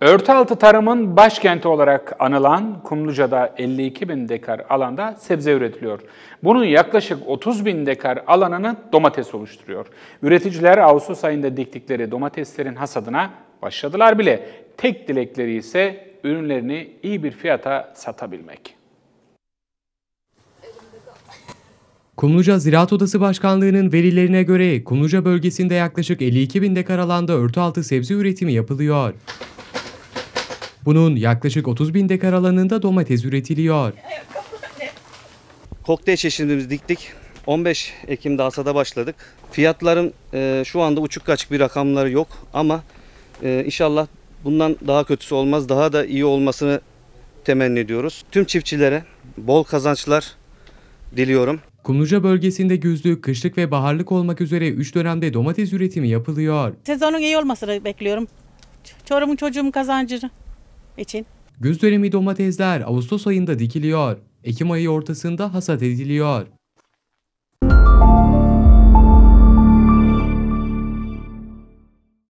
Örtaltı tarımın başkenti olarak anılan Kumluca'da 52 bin dekar alanda sebze üretiliyor. Bunun yaklaşık 30 bin dekar alanını domates oluşturuyor. Üreticiler Ağustos ayında diktikleri domateslerin hasadına başladılar bile. Tek dilekleri ise ürünlerini iyi bir fiyata satabilmek. Kumluca Ziraat Odası Başkanlığı'nın verilerine göre Kumluca bölgesinde yaklaşık 52 bin dekar alanda örtü altı sebze üretimi yapılıyor. Bunun yaklaşık 30 bin dekar alanında domates üretiliyor. Kokteyl çeşidimizi diktik. 15 Ekim'de hasada başladık. Fiyatların e, şu anda uçuk kaçık bir rakamları yok ama e, inşallah bundan daha kötüsü olmaz, daha da iyi olmasını temenni ediyoruz. Tüm çiftçilere bol kazançlar diliyorum. Kumluca bölgesinde güzlük, kışlık ve baharlık olmak üzere 3 dönemde domates üretimi yapılıyor. Sezonun iyi olmasını bekliyorum. Çorum'un çocuğum kazancını için. Güz dönemi domatesler Ağustos ayında dikiliyor. Ekim ayı ortasında hasat ediliyor.